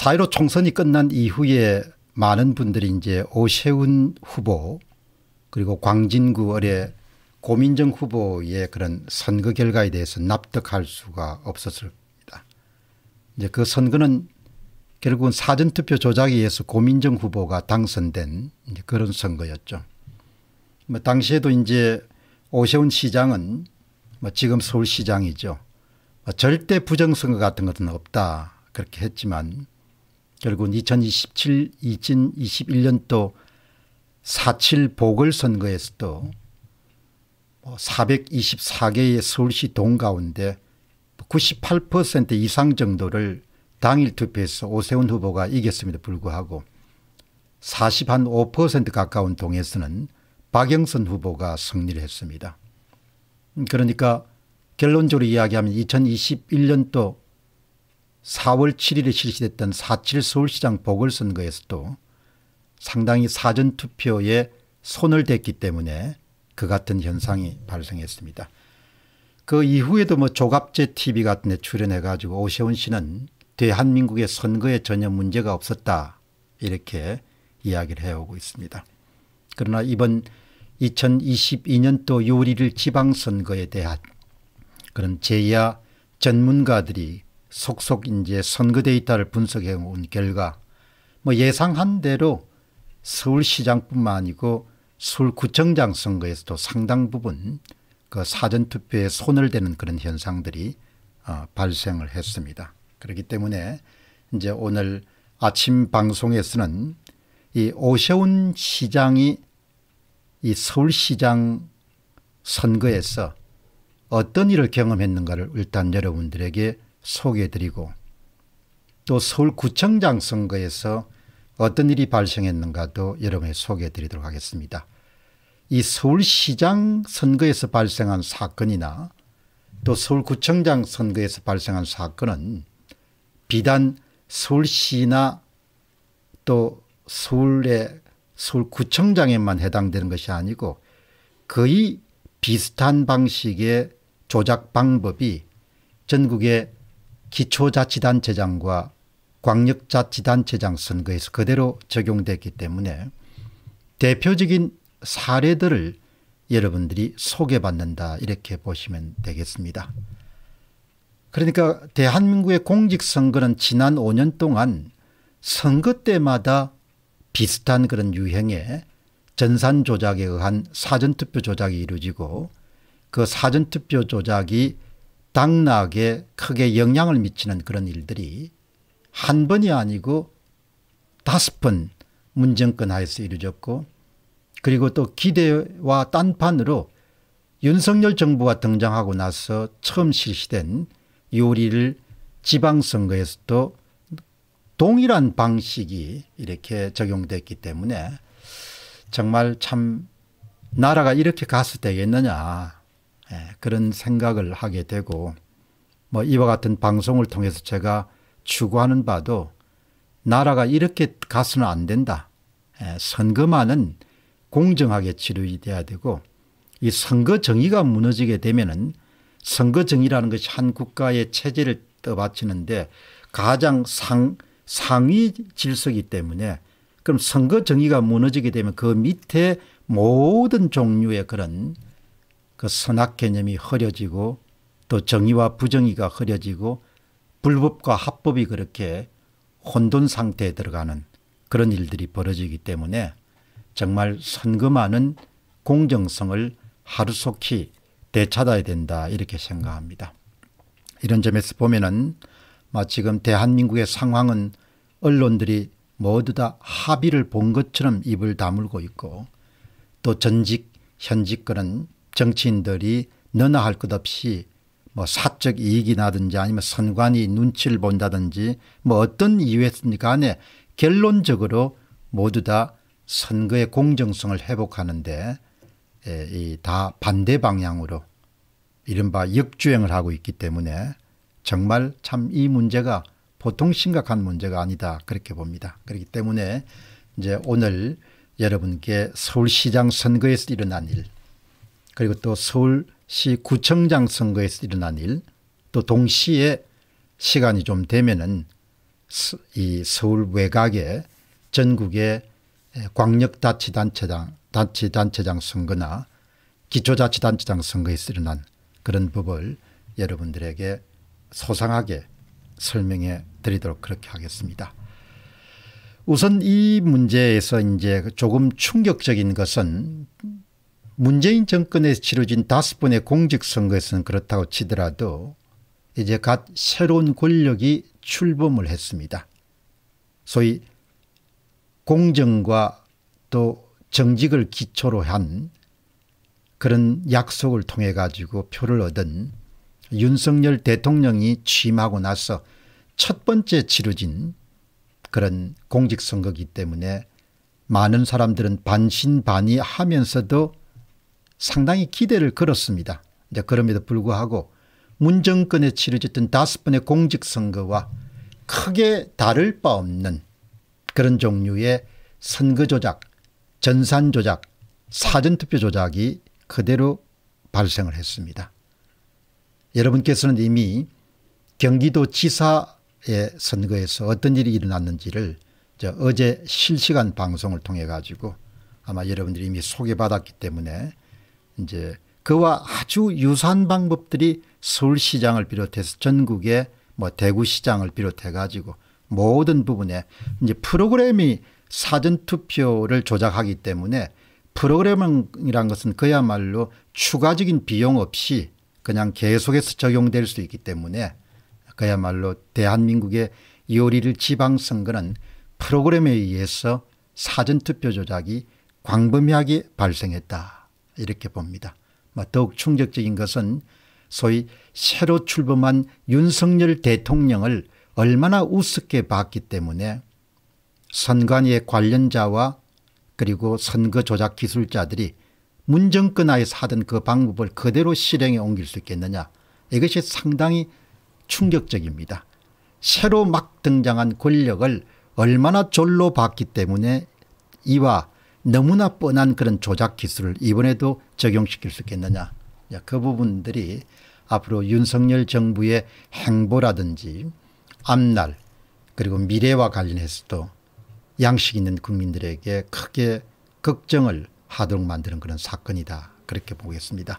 사1 5 총선이 끝난 이후에 많은 분들이 이제 오세훈 후보 그리고 광진구 의뢰 고민정 후보의 그런 선거 결과에 대해서 납득할 수가 없었습니다 이제 그 선거는 결국은 사전투표 조작에 의해서 고민정 후보가 당선된 그런 선거였죠. 뭐 당시에도 이제 오세훈 시장은 뭐 지금 서울시장이죠. 뭐 절대 부정선거 같은 것은 없다 그렇게 했지만 결국은 2027, 2021년도 4.7 보궐선거에서도 424개의 서울시 동 가운데 98% 이상 정도를 당일 투표에서 오세훈 후보가 이겼음에도 불구하고 40한5% 가까운 동에서는 박영선 후보가 승리를 했습니다. 음, 그러니까 결론적으로 이야기하면 2021년도 4월 7일에 실시됐던 4.7 서울시장 보궐선거에서도 상당히 사전투표에 손을 댔기 때문에 그 같은 현상이 발생했습니다. 그 이후에도 뭐 조갑제 TV 같은 데 출연해 가지고 오세훈 씨는 대한민국의 선거에 전혀 문제가 없었다 이렇게 이야기를 해오고 있습니다. 그러나 이번 2022년도 6월 1일 지방선거에 대한 그런 제야 전문가들이 속속 이제 선거 데이터를 분석해 온 결과 뭐 예상한 대로 서울시장뿐만 아니고 서울구청장 선거에서도 상당 부분 그 사전투표에 손을 대는 그런 현상들이 어, 발생을 했습니다. 그렇기 때문에 이제 오늘 아침 방송에서는 이 오세훈 시장이 이 서울시장 선거에서 어떤 일을 경험했는가를 일단 여러분들에게 소개해드리고 또 서울구청장 선거에서 어떤 일이 발생했는가도 여러분에 소개해드리도록 하겠습니다. 이 서울시장 선거에서 발생한 사건이나 또 서울구청장 선거에서 발생한 사건은 비단 서울시나 또 서울의 서울구청장에만 해당되는 것이 아니고 거의 비슷한 방식의 조작 방법이 전국의 기초자치단체장과 광역자치단체장 선거에서 그대로 적용됐기 때문에 대표적인 사례들을 여러분들이 소개받는다 이렇게 보시면 되겠습니다. 그러니까 대한민국의 공직선거는 지난 5년 동안 선거 때마다 비슷한 그런 유형의 전산 조작에 의한 사전투표 조작이 이루어지고 그 사전투표 조작이 당락에 크게 영향을 미치는 그런 일들이 한 번이 아니고 다섯 번 문정권 하에서 이루어졌고 그리고 또 기대와 딴판으로 윤석열 정부가 등장하고 나서 처음 실시된 요리를 지방선거에서도 동일한 방식이 이렇게 적용됐기 때문에 정말 참 나라가 이렇게 갔을 때겠느냐 예, 그런 생각을 하게 되고 뭐 이와 같은 방송을 통해서 제가 추구하는 바도 나라가 이렇게 가서는 안 된다. 예, 선거만은 공정하게 치료돼야 되고 이 선거 정의가 무너지게 되면은 선거 정의라는 것이 한 국가의 체제를 떠받치는데 가장 상, 상위 질서이기 때문에 그럼 선거 정의가 무너지게 되면 그 밑에 모든 종류의 그런 그 선악 개념이 흐려지고 또 정의와 부정의가 흐려지고 불법과 합법이 그렇게 혼돈 상태에 들어가는 그런 일들이 벌어지기 때문에 정말 선거 만은 공정성을 하루속히 되찾아야 된다 이렇게 생각합니다. 이런 점에서 보면은 지금 대한민국의 상황은 언론들이 모두 다 합의를 본 것처럼 입을 다물고 있고 또 전직 현직권은 정치인들이 너나 할 것 없이 뭐 사적 이익이 나든지 아니면 선관위 눈치를 본다든지 뭐 어떤 이유였든 간에 결론적으로 모두 다 선거의 공정성을 회복하는데 다 반대 방향으로 이른바 역주행을 하고 있기 때문에 정말 참 이 문제가 보통 심각한 문제가 아니다 그렇게 봅니다. 그렇기 때문에 이제 오늘 여러분께 서울시장 선거에서 일어난 일 그리고 또 서울시 구청장 선거에서 일어난 일또 동시에 시간이 좀 되면은 이 서울 외곽에 전국의 광역자치단체장 단체단체장 선거나 기초자치단체장 선거에서 일어난 그런 법을 여러분들에게 소상하게 설명해 드리도록 그렇게 하겠습니다. 우선 이 문제에서 이제 조금 충격적인 것은 문재인 정권에서 치러진 다섯 번의 공직선거에서는 그렇다고 치더라도 이제 갓 새로운 권력이 출범을 했습니다. 소위 공정과 또 정직을 기초로 한 그런 약속을 통해 가지고 표를 얻은 윤석열 대통령이 취임하고 나서 첫 번째 치러진 그런 공직선거기 때문에 많은 사람들은 반신반의하면서도 상당히 기대를 걸었습니다. 이제 그럼에도 불구하고 문정권에 치러졌던 다섯 번의 공직선거와 크게 다를 바 없는 그런 종류의 선거조작, 전산조작, 사전투표 조작이 그대로 발생을 했습니다. 여러분께서는 이미 경기도 지사의 선거에서 어떤 일이 일어났는지를 어제 실시간 방송을 통해 가지고 아마 여러분들이 이미 소개받았기 때문에 이제 그와 아주 유사한 방법들이 서울시장을 비롯해서 전국의 뭐 대구시장을 비롯해 가지고 모든 부분에 이제 프로그램이 사전투표를 조작하기 때문에 프로그램이란 것은 그야말로 추가적인 비용 없이 그냥 계속해서 적용될 수 있기 때문에 그야말로 대한민국의 요리를 지방선거는 프로그램에 의해서 사전투표 조작이 광범위하게 발생했다. 이렇게 봅니다. 뭐 더욱 충격적인 것은 소위 새로 출범한 윤석열 대통령을 얼마나 우습게 봤기 때문에 선관위의 관련자와 그리고 선거 조작 기술자들이 문정권 하에서 하던 그 방법을 그대로 실행에 옮길 수 있겠느냐 이것이 상당히 충격적입니다. 새로 막 등장한 권력을 얼마나 졸로 봤기 때문에 이와 너무나 뻔한 그런 조작 기술을 이번에도 적용시킬 수 있겠느냐. 그 부분들이 앞으로 윤석열 정부의 행보라든지 앞날 그리고 미래와 관련해서도 양식 있는 국민들에게 크게 걱정을 하도록 만드는 그런 사건이다. 그렇게 보겠습니다.